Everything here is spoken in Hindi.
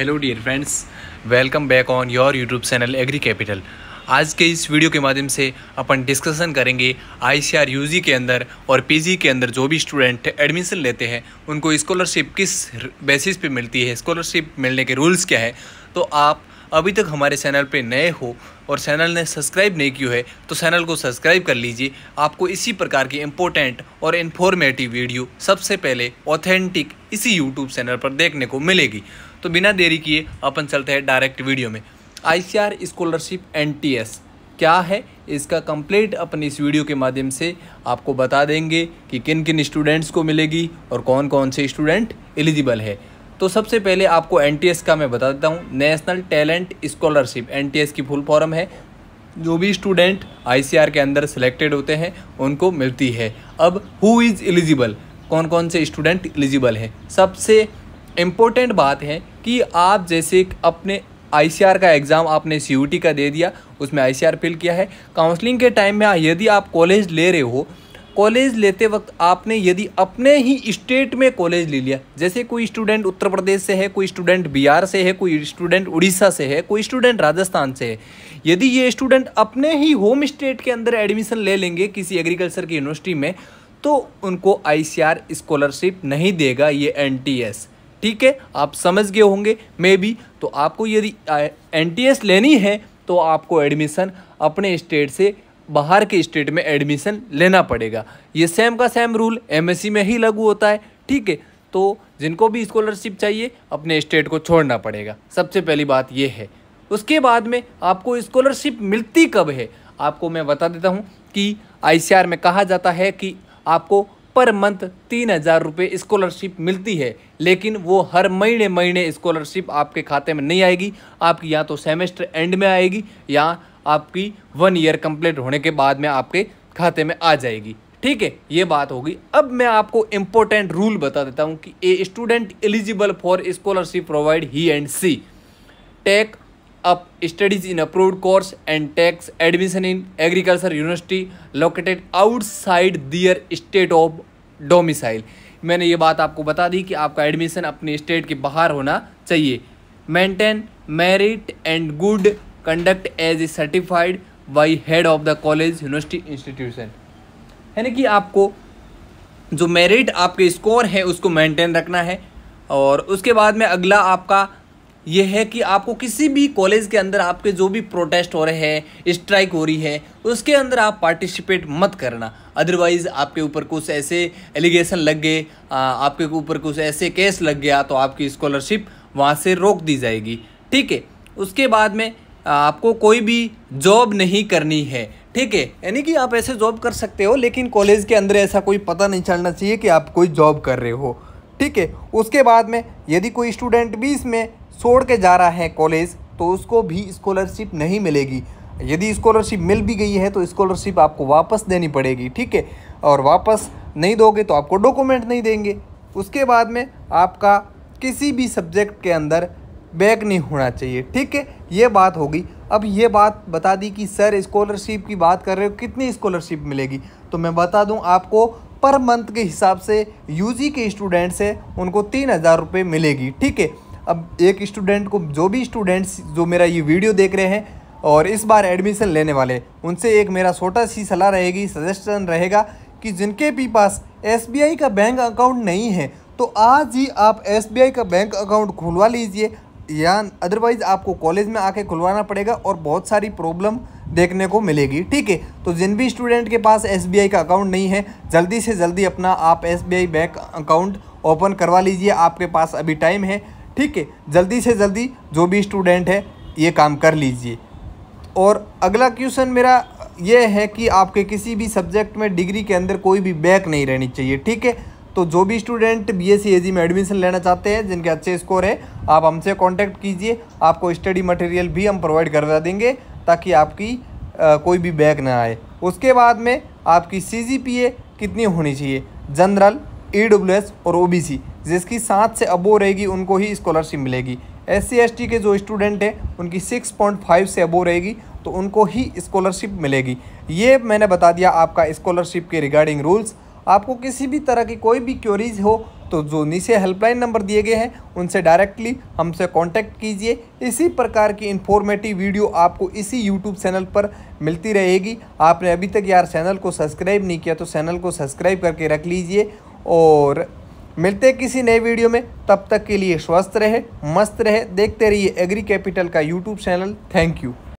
hello dear friends welcome back on your YouTube channel agri capital आज के इस वीडियो के माध्यम से अपन डिस्कशन करेंगे आई सी आर यू जी के अंदर और पी जी के अंदर जो भी स्टूडेंट एडमिशन लेते हैं उनको स्कॉलरशिप किस बेसिस पे मिलती है स्कॉलरशिप मिलने के रूल्स क्या है तो आप अभी तक हमारे चैनल पे नए हो और चैनल ने सब्सक्राइब नहीं किया है तो चैनल को सब्सक्राइब कर लीजिए आपको इसी प्रकार की इम्पोर्टेंट और इन्फॉर्मेटिव वीडियो सबसे पहले ऑथेंटिक इसी यूट्यूब चैनल पर देखने को मिलेगी तो बिना देरी किए अपन चलते हैं डायरेक्ट वीडियो में आई स्कॉलरशिप एन क्या है इसका कंप्लीट अपन इस वीडियो के माध्यम से आपको बता देंगे कि किन किन स्टूडेंट्स को मिलेगी और कौन कौन से स्टूडेंट एलिजिबल है तो सबसे पहले आपको एन का मैं बता देता हूँ नेशनल टैलेंट स्कॉलरशिप एन की फुल फॉर्म है जो भी स्टूडेंट आई के अंदर सेलेक्टेड होते हैं उनको मिलती है अब हु इज़ एलिजिबल कौन कौन से स्टूडेंट एलिजिबल हैं सबसे इम्पोर्टेंट बात है कि आप जैसे अपने आई का एग्ज़ाम आपने सी का दे दिया उसमें आई फिल किया है काउंसलिंग के टाइम में यदि आप कॉलेज ले रहे हो कॉलेज लेते वक्त आपने यदि अपने ही स्टेट में कॉलेज ले लिया जैसे कोई स्टूडेंट उत्तर प्रदेश से है कोई स्टूडेंट बिहार से है कोई स्टूडेंट उड़ीसा से है कोई स्टूडेंट राजस्थान से है यदि ये स्टूडेंट अपने ही होम स्टेट के अंदर एडमिशन ले लेंगे किसी एग्रीकल्चर की यूनिवर्सिटी में तो उनको आई स्कॉलरशिप नहीं देगा ये एन ठीक है आप समझ गए होंगे मे बी तो आपको यदि एन लेनी है तो आपको एडमिशन अपने स्टेट से बाहर के स्टेट में एडमिशन लेना पड़ेगा ये सेम का सेम रूल एमएससी में ही लागू होता है ठीक है तो जिनको भी स्कॉलरशिप चाहिए अपने स्टेट को छोड़ना पड़ेगा सबसे पहली बात ये है उसके बाद में आपको स्कॉलरशिप मिलती कब है आपको मैं बता देता हूँ कि आई में कहा जाता है कि आपको पर मंथ तीन हज़ार रुपये स्कॉलरशिप मिलती है लेकिन वो हर महीने महीने स्कॉलरशिप आपके खाते में नहीं आएगी आपकी या तो सेमेस्टर एंड में आएगी या आपकी वन ईयर कंप्लीट होने के बाद में आपके खाते में आ जाएगी ठीक है ये बात होगी अब मैं आपको इम्पोर्टेंट रूल बता देता हूँ कि a student eligible for scholarship provide he and she take up studies in approve course and takes admission in agriculture university located outside their state of domicile मैंने ये बात आपको बता दी कि आपका एडमिशन अपने स्टेट के बाहर होना चाहिए maintain merit and good conduct as a certified by head of the college university institution यानी कि आपको जो मेरिट आपके स्कोर है उसको मेंटेन रखना है और उसके बाद में अगला आपका ये है कि आपको किसी भी कॉलेज के अंदर आपके जो भी प्रोटेस्ट हो रहे हैं स्ट्राइक हो रही है उसके अंदर आप पार्टिसिपेट मत करना अदरवाइज़ आपके ऊपर कुछ ऐसे एलिगेशन लग गए आपके ऊपर कुछ ऐसे केस लग गया तो आपकी स्कॉलरशिप वहाँ से रोक दी जाएगी ठीक है उसके बाद में आपको कोई भी जॉब नहीं करनी है ठीक है यानी कि आप ऐसे जॉब कर सकते हो लेकिन कॉलेज के अंदर ऐसा कोई पता नहीं चलना चाहिए कि आप कोई जॉब कर रहे हो ठीक है उसके बाद में यदि कोई स्टूडेंट भी इसमें छोड़ के जा रहा है कॉलेज तो उसको भी स्कॉलरशिप नहीं मिलेगी यदि स्कॉलरशिप मिल भी गई है तो स्कॉलरशिप आपको वापस देनी पड़ेगी ठीक है और वापस नहीं दोगे तो आपको डॉक्यूमेंट नहीं देंगे उसके बाद में आपका किसी भी सब्जेक्ट के अंदर बैक नहीं होना चाहिए ठीक है ये बात होगी अब ये बात बता दी कि सर स्कॉलरशिप की बात कर रहे हो कितनी स्कॉलरशिप मिलेगी तो मैं बता दूं आपको पर मंथ के हिसाब से यूजी के स्टूडेंट्स हैं उनको तीन हज़ार रुपये मिलेगी ठीक है अब एक स्टूडेंट को जो भी स्टूडेंट्स जो मेरा ये वीडियो देख रहे हैं और इस बार एडमिशन लेने वाले उनसे एक मेरा छोटा सी सलाह रहेगी सजेशन रहेगा कि जिनके भी पास एस का बैंक अकाउंट नहीं है तो आज ही आप एस का बैंक अकाउंट खुलवा लीजिए या अदरवाइज़ आपको कॉलेज में आके खुलवाना पड़ेगा और बहुत सारी प्रॉब्लम देखने को मिलेगी ठीक है तो जिन भी स्टूडेंट के पास एस का अकाउंट नहीं है जल्दी से जल्दी अपना आप एस बैंक अकाउंट ओपन करवा लीजिए आपके पास अभी टाइम है ठीक है जल्दी से जल्दी जो भी स्टूडेंट है ये काम कर लीजिए और अगला क्वेश्चन मेरा ये है कि आपके किसी भी सब्जेक्ट में डिग्री के अंदर कोई भी बैक नहीं रहनी चाहिए ठीक है तो जो भी स्टूडेंट बी एस सी में एडमिशन लेना चाहते हैं जिनके अच्छे स्कोर है आप हमसे कांटेक्ट कीजिए आपको स्टडी मटेरियल भी हम प्रोवाइड करवा देंगे ताकि आपकी आ, कोई भी बैक ना आए उसके बाद में आपकी सी कितनी होनी चाहिए जनरल ई और ओ जिसकी सात से अबो रहेगी उनको ही स्कॉलरशिप मिलेगी एस सी के जो स्टूडेंट हैं उनकी सिक्स पॉइंट फाइव से अबो रहेगी तो उनको ही स्कॉलरशिप मिलेगी ये मैंने बता दिया आपका स्कॉलरशिप के रिगार्डिंग रूल्स आपको किसी भी तरह की कोई भी क्योरीज हो तो जो नीचे हेल्पलाइन नंबर दिए गए हैं उनसे डायरेक्टली हमसे कांटेक्ट कीजिए इसी प्रकार की इन्फॉर्मेटिव वीडियो आपको इसी यूट्यूब चैनल पर मिलती रहेगी आपने अभी तक यार चैनल को सब्सक्राइब नहीं किया तो चैनल को सब्सक्राइब करके रख लीजिए और मिलते हैं किसी नए वीडियो में तब तक के लिए स्वस्थ रहे मस्त रहे देखते रहिए एग्री कैपिटल का यूट्यूब चैनल थैंक यू